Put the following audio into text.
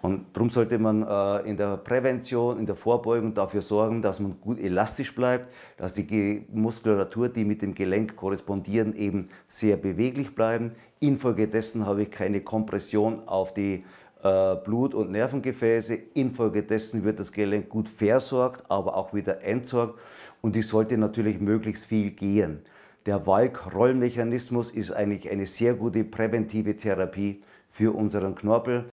Und darum sollte man äh, in der Prävention, in der Vorbeugung dafür sorgen, dass man gut elastisch bleibt, dass die Ge Muskulatur, die mit dem Gelenk korrespondieren, eben sehr beweglich bleiben. Infolgedessen habe ich keine Kompression auf die äh, Blut- und Nervengefäße. Infolgedessen wird das Gelenk gut versorgt, aber auch wieder entsorgt. Und ich sollte natürlich möglichst viel gehen. Der Walk-Rollmechanismus ist eigentlich eine sehr gute präventive Therapie für unseren Knorpel.